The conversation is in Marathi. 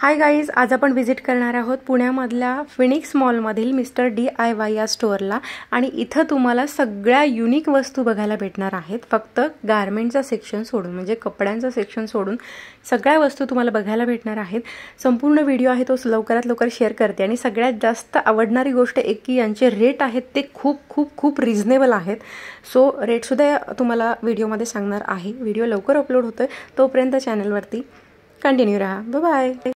हाय गाईज आज आपण व्हिजिट करणार आहोत पुण्यामधल्या फिनिक्स मॉलमधील मिस्टर डी आय वाय या स्टोअरला आणि इथं तुम्हाला सगळ्या युनिक वस्तू बघायला भेटणार आहेत फक्त गारमेंटचं सेक्शन सोडून म्हणजे कपड्यांचा सेक्शन सोडून सगळ्या वस्तू तुम्हाला बघायला भेटणार आहेत संपूर्ण व्हिडिओ आहे तो लवकरात लवकर शेअर करते आणि सगळ्यात जास्त आवडणारी गोष्ट एक की यांचे रेट आहेत ते खूप खूप खूप रिझनेबल आहेत सो रेटसुद्धा तुम्हाला व्हिडिओमध्ये सांगणार आहे व्हिडिओ लवकर अपलोड होतो तोपर्यंत चॅनलवरती कंटिन्यू राहा बाय